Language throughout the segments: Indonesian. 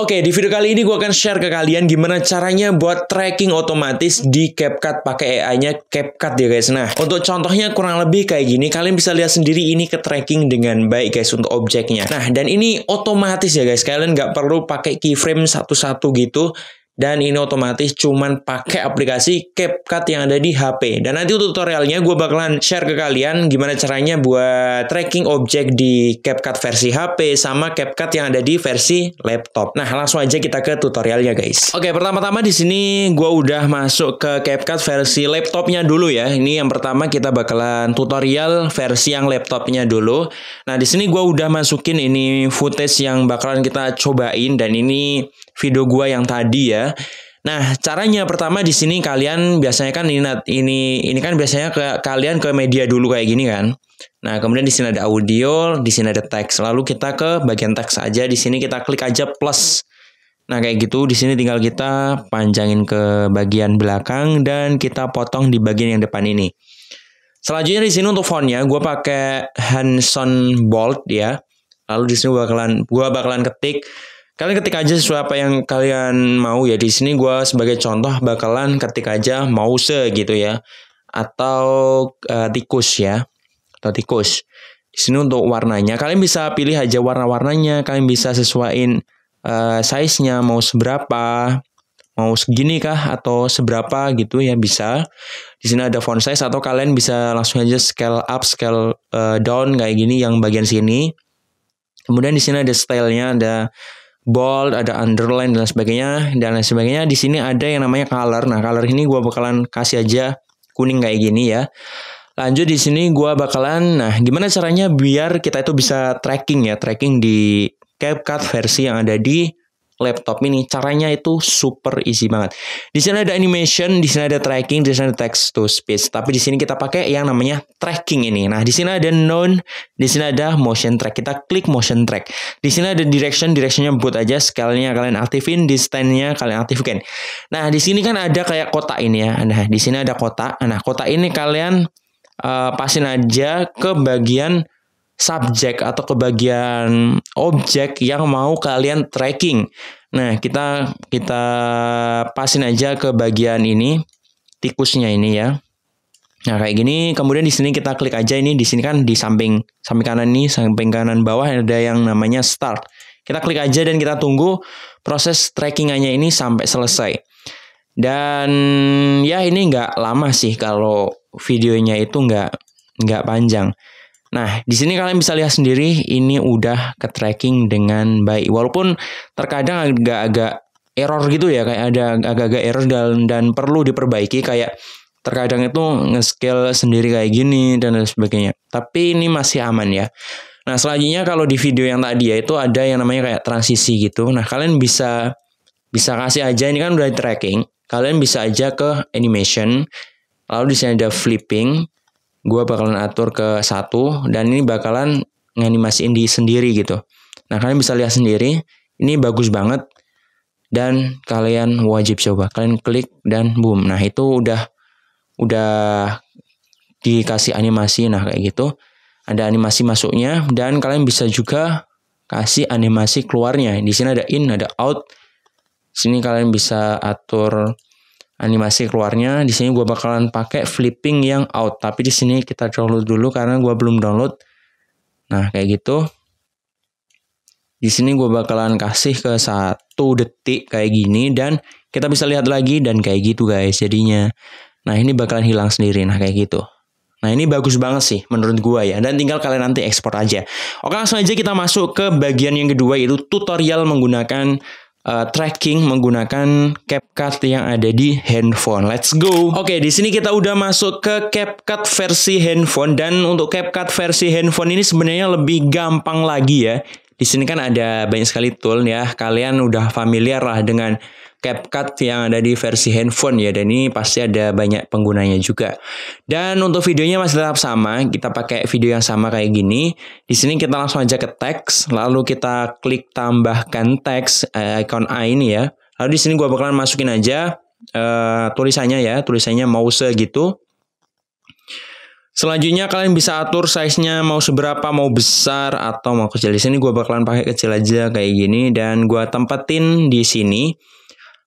Oke, di video kali ini gue akan share ke kalian gimana caranya buat tracking otomatis di CapCut pakai AI-nya CapCut ya guys. Nah, untuk contohnya kurang lebih kayak gini, kalian bisa lihat sendiri ini ke tracking dengan baik guys untuk objeknya. Nah, dan ini otomatis ya guys, kalian nggak perlu pakai keyframe satu-satu gitu dan ini otomatis cuman pakai aplikasi CapCut yang ada di HP. Dan nanti tutorialnya gue bakalan share ke kalian gimana caranya buat tracking objek di CapCut versi HP sama CapCut yang ada di versi laptop. Nah, langsung aja kita ke tutorialnya guys. Oke, pertama-tama di sini gue udah masuk ke CapCut versi laptopnya dulu ya. Ini yang pertama kita bakalan tutorial versi yang laptopnya dulu. Nah, di sini gue udah masukin ini footage yang bakalan kita cobain dan ini video gue yang tadi ya Nah, caranya pertama di sini kalian biasanya kan ini ini ini kan biasanya ke kalian ke media dulu kayak gini kan. Nah, kemudian di sini ada audio, di sini ada teks. Lalu kita ke bagian teks aja. Di sini kita klik aja plus. Nah, kayak gitu di sini tinggal kita panjangin ke bagian belakang dan kita potong di bagian yang depan ini. Selanjutnya di sini untuk fontnya gue pakai Hanson Bold ya. Lalu di sini bakalan gue bakalan ketik Kalian ketik aja sesuai apa yang kalian mau ya. Di sini gue sebagai contoh bakalan ketik aja mouse gitu ya. Atau uh, tikus ya. Atau tikus. Di sini untuk warnanya. Kalian bisa pilih aja warna-warnanya. Kalian bisa sesuaiin uh, size-nya. Mau seberapa. Mau segini kah atau seberapa gitu ya bisa. Di sini ada font size atau kalian bisa langsung aja scale up, scale uh, down kayak gini yang bagian sini. Kemudian di sini ada stylenya, ada bold, ada underline dan sebagainya dan lain sebagainya. Di sini ada yang namanya color. Nah, color ini gua bakalan kasih aja kuning kayak gini ya. Lanjut di sini gua bakalan, nah gimana caranya biar kita itu bisa tracking ya, tracking di CapCut versi yang ada di laptop ini Caranya itu super easy banget. Di sini ada animation, di sini ada tracking, di sini ada text to speech. Tapi di sini kita pakai yang namanya tracking ini. Nah, di sini ada known, di sini ada motion track. Kita klik motion track. Di sini ada direction, directionnya buat aja. Scale-nya kalian aktifin, distance-nya kalian aktifkan. Nah, di sini kan ada kayak kotak ini ya. Nah, di sini ada kotak. Nah, kotak ini kalian uh, pasin aja ke bagian subjek atau kebagian objek yang mau kalian tracking. Nah, kita kita pasin aja ke bagian ini tikusnya ini ya. Nah, kayak gini kemudian di sini kita klik aja ini di sini kan di samping samping kanan ini, samping kanan bawah ada yang namanya start. Kita klik aja dan kita tunggu proses trackingannya ini sampai selesai. Dan ya ini nggak lama sih kalau videonya itu nggak nggak panjang. Nah, di sini kalian bisa lihat sendiri ini udah ke tracking dengan baik. Walaupun terkadang agak-agak error gitu ya, kayak ada agak-agak error dan dan perlu diperbaiki kayak terkadang itu nge-scale sendiri kayak gini dan lain sebagainya. Tapi ini masih aman ya. Nah, selanjutnya kalau di video yang tadi ya itu ada yang namanya kayak transisi gitu. Nah, kalian bisa bisa kasih aja ini kan udah tracking. Kalian bisa aja ke animation. Lalu di sini ada flipping gue bakalan atur ke satu dan ini bakalan nganimasiin di sendiri gitu. Nah kalian bisa lihat sendiri, ini bagus banget dan kalian wajib coba. Kalian klik dan boom. Nah itu udah udah dikasih animasi nah kayak gitu. Ada animasi masuknya dan kalian bisa juga kasih animasi keluarnya. Di sini ada in, ada out. Sini kalian bisa atur animasi keluarnya. Di sini gue bakalan pakai flipping yang out, tapi di sini kita download dulu karena gue belum download. Nah kayak gitu. Di sini gue bakalan kasih ke satu detik kayak gini dan kita bisa lihat lagi dan kayak gitu guys jadinya. Nah ini bakalan hilang sendiri nah kayak gitu. Nah ini bagus banget sih menurut gue ya dan tinggal kalian nanti ekspor aja. Oke langsung aja kita masuk ke bagian yang kedua yaitu tutorial menggunakan uh, tracking menggunakan CapCut yang ada di handphone. Let's go. Oke, okay, di sini kita udah masuk ke CapCut versi handphone dan untuk CapCut versi handphone ini sebenarnya lebih gampang lagi ya di sini kan ada banyak sekali tool ya. Kalian udah familiar lah dengan CapCut yang ada di versi handphone ya dan ini pasti ada banyak penggunanya juga. Dan untuk videonya masih tetap sama, kita pakai video yang sama kayak gini. Di sini kita langsung aja ke teks, lalu kita klik tambahkan teks eh, icon A ini ya. Lalu di sini gua bakalan masukin aja uh, tulisannya ya, tulisannya mouse gitu. Selanjutnya kalian bisa atur size-nya mau seberapa, mau besar atau mau kecil. Di sini gue bakalan pakai kecil aja kayak gini dan gue tempatin di sini.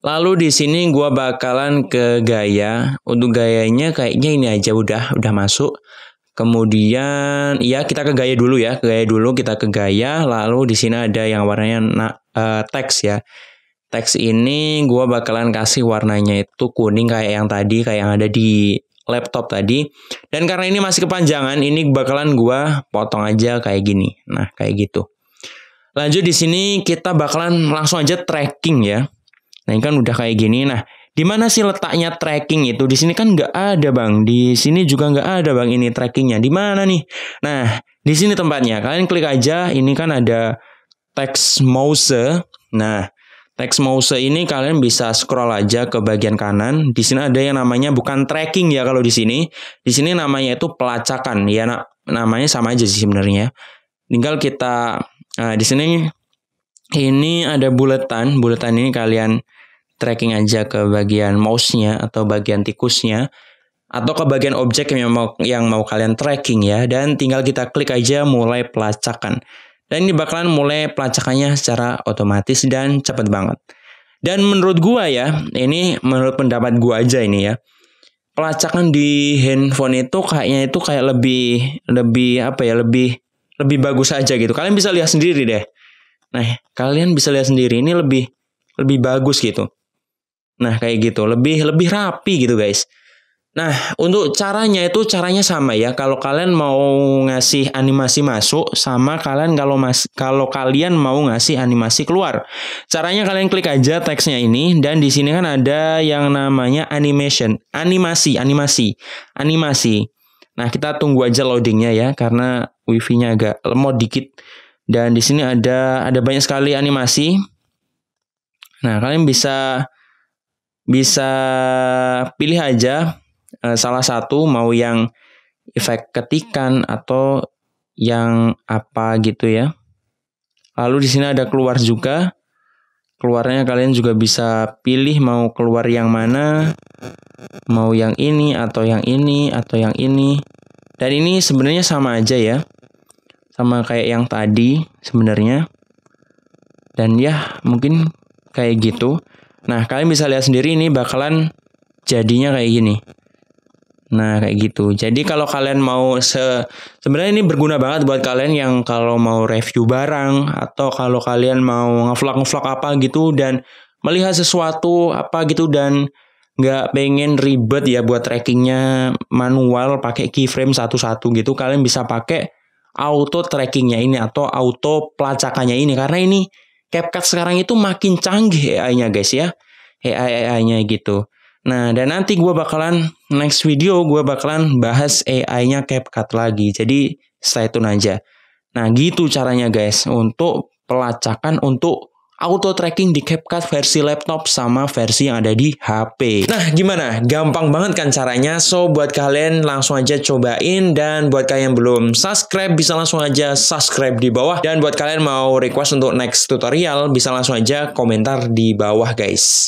Lalu di sini gue bakalan ke gaya. Untuk gayanya kayaknya ini aja udah udah masuk. Kemudian ya kita ke gaya dulu ya, ke gaya dulu kita ke gaya. Lalu di sini ada yang warnanya na, uh, teks ya. Teks ini gue bakalan kasih warnanya itu kuning kayak yang tadi, kayak yang ada di laptop tadi. Dan karena ini masih kepanjangan, ini bakalan gua potong aja kayak gini. Nah, kayak gitu. Lanjut di sini kita bakalan langsung aja tracking ya. Nah, ini kan udah kayak gini. Nah, di mana sih letaknya tracking itu? Di sini kan nggak ada bang, di sini juga nggak ada bang ini trackingnya. Di mana nih? Nah, di sini tempatnya. Kalian klik aja. Ini kan ada text mouse. Nah, teks mouse ini kalian bisa scroll aja ke bagian kanan. Di sini ada yang namanya bukan tracking ya kalau di sini. Di sini namanya itu pelacakan. Ya namanya sama aja sih sebenarnya. Tinggal kita nah, di sini ini ada buletan. Buletan ini kalian tracking aja ke bagian mouse-nya atau bagian tikusnya atau ke bagian objek yang mau yang mau kalian tracking ya dan tinggal kita klik aja mulai pelacakan. Dan ini bakalan mulai pelacakannya secara otomatis dan cepet banget. Dan menurut gua ya, ini menurut pendapat gua aja ini ya. Pelacakan di handphone itu kayaknya itu kayak lebih lebih apa ya, lebih lebih bagus aja gitu. Kalian bisa lihat sendiri deh. Nah, kalian bisa lihat sendiri ini lebih lebih bagus gitu. Nah, kayak gitu, lebih lebih rapi gitu, guys. Nah, untuk caranya itu caranya sama ya. Kalau kalian mau ngasih animasi masuk sama kalian kalau mas kalau kalian mau ngasih animasi keluar. Caranya kalian klik aja teksnya ini dan di sini kan ada yang namanya animation, animasi, animasi, animasi. Nah, kita tunggu aja loadingnya ya karena wifi-nya agak lemot dikit. Dan di sini ada ada banyak sekali animasi. Nah, kalian bisa bisa pilih aja uh, salah satu mau yang efek ketikan atau yang apa gitu ya. Lalu di sini ada keluar juga. Keluarnya kalian juga bisa pilih mau keluar yang mana, mau yang ini atau yang ini atau yang ini. Dan ini sebenarnya sama aja ya. Sama kayak yang tadi sebenarnya. Dan ya, mungkin kayak gitu. Nah, kalian bisa lihat sendiri ini bakalan jadinya kayak gini. Nah, kayak gitu. Jadi kalau kalian mau se sebenarnya ini berguna banget buat kalian yang kalau mau review barang atau kalau kalian mau ngevlog ngevlog apa gitu dan melihat sesuatu apa gitu dan nggak pengen ribet ya buat trackingnya manual pakai keyframe satu-satu gitu kalian bisa pakai auto trackingnya ini atau auto pelacakannya ini karena ini CapCut sekarang itu makin canggih AI-nya guys ya AI AI-nya gitu Nah, dan nanti gue bakalan next video gue bakalan bahas AI-nya CapCut lagi. Jadi stay tune aja. Nah, gitu caranya guys untuk pelacakan untuk auto tracking di CapCut versi laptop sama versi yang ada di HP. Nah, gimana? Gampang banget kan caranya? So, buat kalian langsung aja cobain dan buat kalian yang belum subscribe bisa langsung aja subscribe di bawah dan buat kalian mau request untuk next tutorial bisa langsung aja komentar di bawah guys.